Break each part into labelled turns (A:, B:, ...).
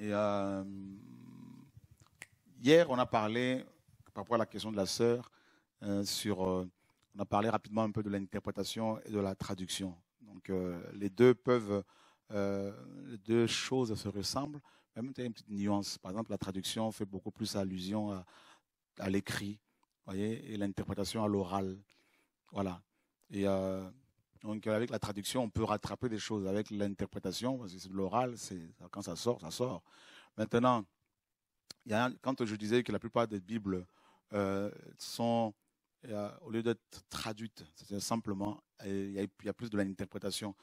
A: Et euh, hier, on a parlé, par rapport à la question de la sœur, euh, sur, euh, on a parlé rapidement un peu de l'interprétation et de la traduction. Donc, les deux peuvent, deux choses se ressemblent, même il y a une petite nuance. Par exemple, la traduction fait beaucoup plus allusion à l'écrit et l'interprétation à l'oral. Voilà. Et euh, donc avec la traduction, on peut rattraper des choses. Avec l'interprétation, parce que c'est de l'oral, c'est quand ça sort, ça sort. Maintenant, quand je disais que la plupart des Bibles euh, sont, euh, au lieu d'être traduites, c'est simplement, il y, y, a plus de l'interprétation.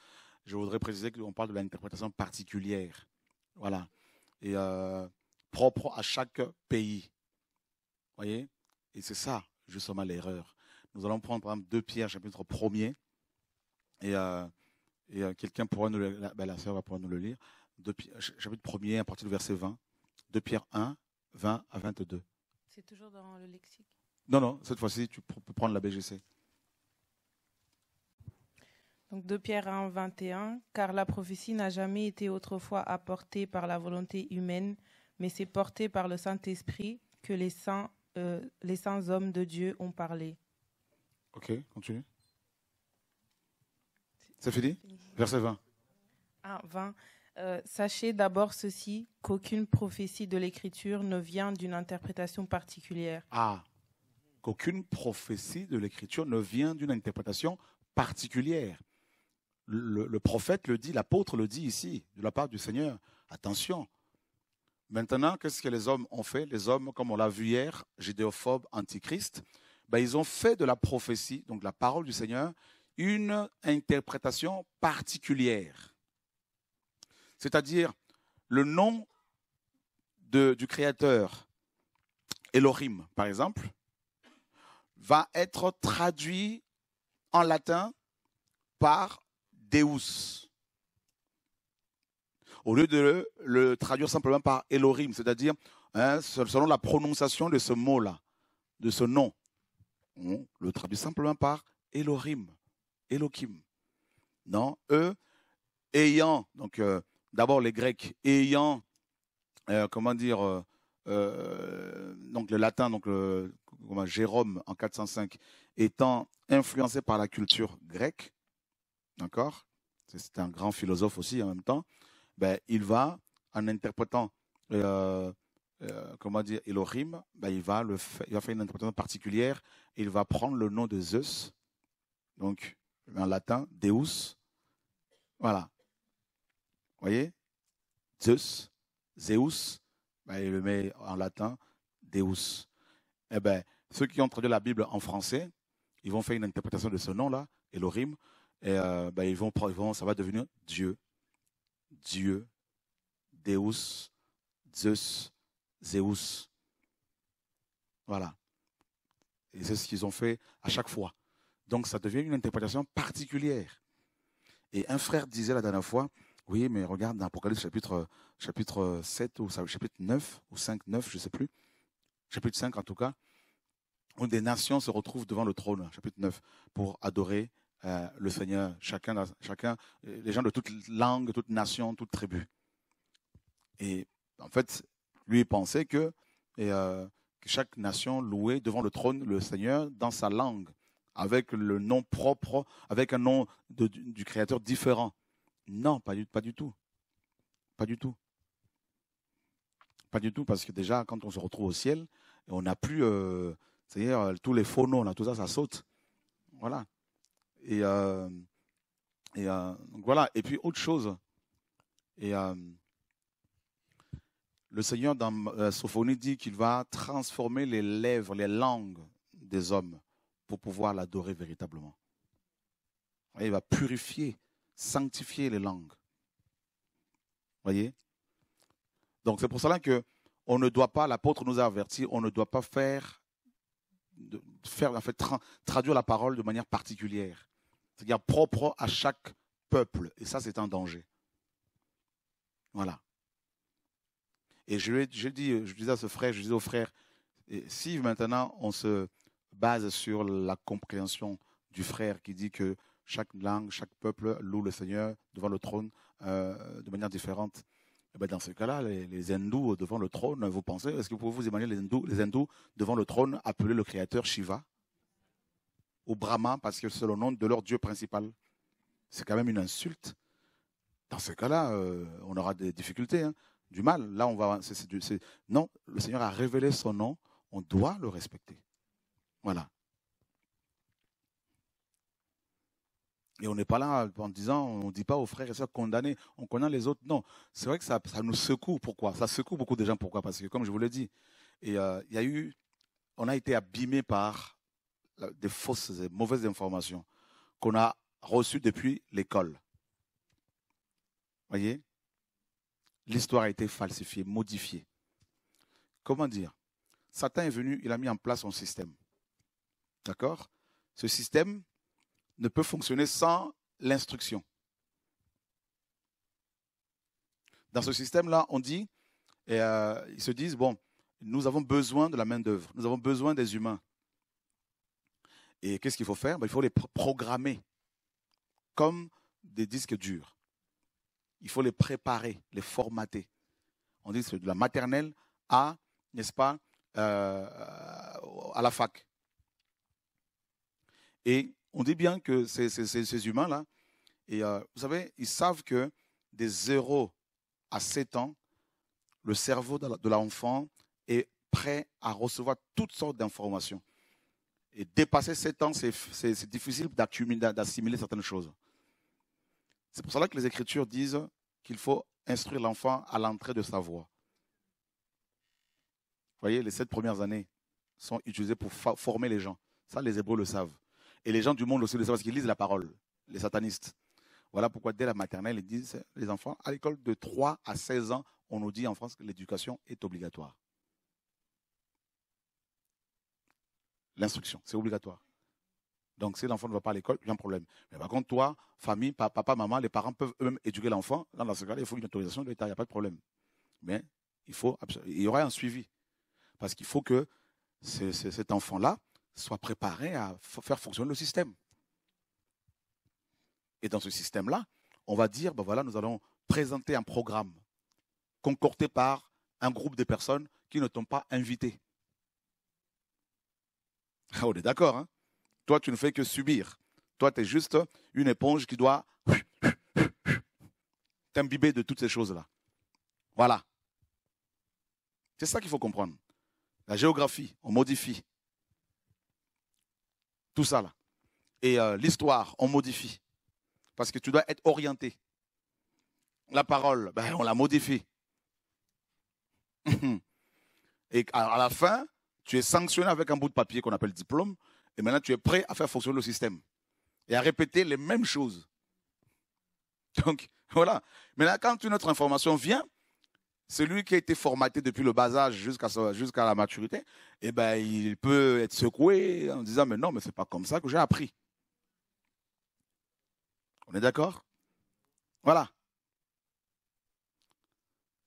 A: Je voudrais préciser qu'on parle de l'interprétation particulière. Voilà. Et propre à chaque pays. Vous voyez et c'est ça, justement, l'erreur. Nous allons prendre, par exemple, 2 Pierre, chapitre 1 et, euh, euh, quelqu'un pourra nous le, la, ben, la sœur va pouvoir nous le lire. 2 Pierre, chapitre 1 à partir du verset 20. 2 Pierre 1, 20 à 22. C'est toujours dans le lexique Non, non, cette fois-ci, tu peux prendre la BGC. Donc 2 Pierre 1, 21, car la prophétie n'a jamais été autrefois apportée par la volonté humaine, mais c'est portée par le Saint-Esprit que les saints euh, les saints hommes de Dieu ont parlé. Ok, continue. C'est fini Verset 20. Ah, 20. Euh, sachez d'abord ceci, qu'aucune prophétie de l'Écriture ne vient d'une interprétation particulière. Ah, qu'aucune prophétie de l'Écriture ne vient d'une interprétation particulière. le, prophète le dit, l'apôtre le dit ici, de la part du Seigneur. Attention, Maintenant, qu'est-ce que les hommes ont fait Les hommes, comme on l'a vu hier, judéophobes, antichrist, ben, ils ont fait de la prophétie, donc de la parole du Seigneur, une interprétation particulière. C'est-à-dire, le nom du Créateur, Elohim, par exemple, va être traduit en latin par Deus au lieu de le, traduire simplement par Elohim, c'est-à-dire hein, selon la prononciation de ce mot-là, de ce nom, on le traduit simplement par Elohim, Elohim. Non, eux, ayant, donc euh, d'abord les Grecs, ayant, euh, comment dire, euh, donc le latin, donc le, Jérôme en 405, étant influencé par la culture grecque, d'accord c'est un grand philosophe aussi en même temps. Ben, il va, en interprétant, euh, euh, comment dire, Elohim, ben, il, va le il va faire une interprétation particulière, il va prendre le nom de Zeus, donc en latin, Deus, voilà. Vous voyez Zeus, Zeus, ben, il le met en latin, Deus. Eh ben, ceux qui ont traduit la Bible en français, ils vont faire une interprétation de ce nom-là, Elohim, et euh, ben, ils vont, ils ça va devenir Dieu. Dieu, Deus, Zeus, Zeus. Voilà. Et c'est ce qu'ils ont fait à chaque fois. Donc ça devient une interprétation particulière. Et un frère disait la dernière fois, oui, mais regarde dans Apocalypse chapitre, chapitre 7 ou chapitre 9 ou 5, 9, je ne sais plus. Chapitre 5 en tout cas, où des nations se retrouvent devant le trône, chapitre 9, pour adorer euh, le Seigneur, chacun, chacun, euh, les gens de toute langue, toute nation, toute tribu. Et en fait, lui pensait que, et, euh, chaque nation louait devant le trône le Seigneur dans sa langue, avec le nom propre, avec un nom du, Créateur différent. Non, pas du, pas du tout. Pas du tout. Pas du tout, parce que déjà, quand on se retrouve au ciel, on n'a plus, c'est-à-dire tous les faux noms, tout ça, ça saute. Voilà. Et, euh, euh, voilà. Et puis autre chose. Euh, le Seigneur dans Sophonie dit qu'il va transformer les lèvres, les langues des hommes pour pouvoir l'adorer véritablement. il va purifier, sanctifier les langues. Voyez. Donc c'est pour cela que on ne doit pas, l'apôtre nous a avertis, on ne doit pas faire, faire en fait, traduire la parole de manière particulière c'est-à-dire propre à chaque peuple. Et ça, c'est un danger. Voilà. Et je, dis, je disais à ce frère, je disais au frère, si maintenant on se base sur la compréhension du frère qui dit que chaque langue, chaque peuple loue le Seigneur devant le trône euh, de manière différente, eh ben, dans ce cas-là, les, hindous devant le trône, vous pensez, est-ce que vous pouvez vous imaginer les hindous, les hindous devant le trône appeler le Créateur Shiva ou Brahma, parce que c'est le nom de leur dieu principal. C'est quand même une insulte. Dans ce cas-là, euh, on aura des difficultés, hein. du mal. Là, on va. non, le Seigneur a révélé son nom. On doit le respecter. Voilà. Et on n'est pas là en disant, on ne dit pas aux frères et sœurs condamnés, on connaît les autres. Non, c'est vrai que ça, nous secoue. Pourquoi Ça secoue beaucoup de gens. Pourquoi Parce que, comme je vous l'ai dit, euh, il y a eu, on a été abîmé par des fausses et mauvaises informations qu'on a reçues depuis l'école. Voyez L'histoire a été falsifiée, modifiée. Comment dire Satan est venu, il a mis en place un système. D'accord Ce système ne peut fonctionner sans l'instruction. Dans ce système-là, on dit, et euh, ils se disent, bon, nous avons besoin de la main-d'œuvre, nous avons besoin des humains. Et qu'est-ce qu'il faut faire ben, Il faut les programmer comme des disques durs. Il faut les préparer, les formater. On dit que c'est de la maternelle à, n'est-ce pas, euh, à la fac. Et on dit bien que ces, humains-là, et euh, vous savez, ils savent que des 0 à 7 ans, le cerveau de l'enfant est prêt à recevoir toutes sortes d'informations. Et dépasser 7 ans, c'est difficile d'assimiler certaines choses. C'est pour cela que les Écritures disent qu'il faut instruire l'enfant à l'entrée de sa voie. Vous voyez, les sept premières années sont utilisées pour former les gens. Ça, les Hébreux le savent. Et les gens du monde aussi le savent parce qu'ils lisent la parole, les satanistes. Voilà pourquoi dès la maternelle, ils disent, les enfants, à l'école de 3 à 16 ans, on nous dit en France que l'éducation est obligatoire. l'instruction. C'est obligatoire. Donc, si l'enfant ne va pas à l'école, il y a un problème. Mais par contre, toi, famille, papa, maman, les parents peuvent eux-mêmes éduquer l'enfant. Dans ce cas-là, il faut une autorisation de l'État, il n'y a pas de problème. Mais il, faut, il y aura un suivi. Parce qu'il faut que cet enfant-là soit préparé à faire fonctionner le système. Et dans ce système-là, on va dire, ben voilà, nous allons présenter un programme concordé par un groupe de personnes qui ne t'ont pas invité. On est d'accord, hein. Toi, tu ne fais que subir. Toi, tu es juste une éponge qui doit t'imbiber de toutes ces choses-là. Voilà. C'est ça qu'il faut comprendre. La géographie, on modifie. Tout ça là. Et euh, l'histoire, on modifie. Parce que tu dois être orienté. La parole, ben, on la modifie. Et à la fin, tu es sanctionné avec un bout de papier qu'on appelle diplôme, et maintenant tu es prêt à faire fonctionner le système et à répéter les mêmes choses. Donc, voilà. Maintenant, quand une autre information vient, celui qui a été formaté depuis le bas âge jusqu'à la maturité, eh ben, il peut être secoué en disant Mais non, mais ce n'est pas comme ça que j'ai appris. On est d'accord Voilà.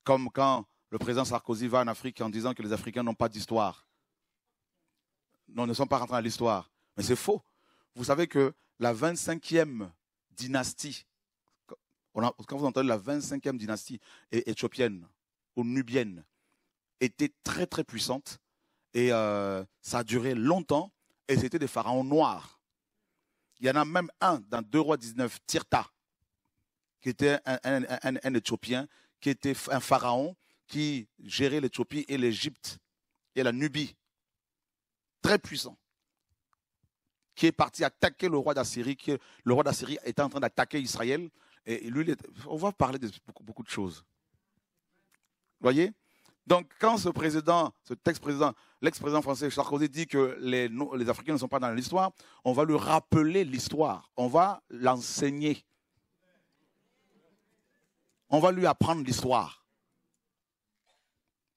A: Comme quand le président Sarkozy va en Afrique en disant que les Africains n'ont pas d'histoire nous ne sommes pas rentrés dans l'histoire. Mais c'est faux. Vous savez que la 25e dynastie, quand vous entendez la 25e dynastie éthiopienne ou nubienne, était très très puissante et euh, ça a duré longtemps et c'était des pharaons noirs. Il y en a même un dans 2 rois 19, Tirta, qui était un Éthiopien, qui était un pharaon qui gérait l'Éthiopie et l'Égypte et la Nubie très puissant, qui est parti attaquer le roi d'Assyrie, le roi d'Assyrie était en train d'attaquer Israël. Et lui, on va parler de beaucoup, de choses. Vous voyez Donc, quand ce président, ce texte président l'ex-président français Sarkozy dit que les Africains ne sont pas dans l'histoire, on va lui rappeler l'histoire, on va l'enseigner. On va lui apprendre l'histoire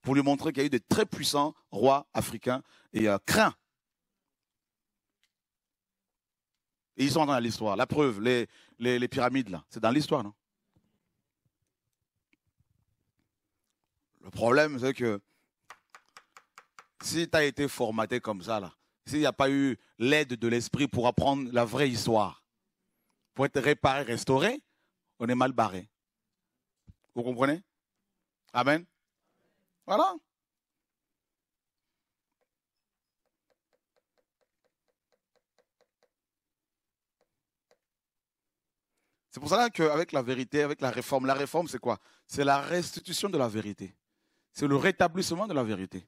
A: pour lui montrer qu'il y a eu des très puissants rois africains et euh, craint. craints. Et ils sont dans l'histoire. La preuve, les, pyramides, là, c'est dans l'histoire, non Le problème, c'est que si tu as été formaté comme ça, là, s'il n'y a pas eu l'aide de l'esprit pour apprendre la vraie histoire, pour être réparé, restauré, on est mal barré. Vous comprenez Amen. Voilà. C'est pour cela qu'avec la vérité, avec la réforme, la réforme, c'est quoi C'est la restitution de la vérité. C'est le rétablissement de la vérité.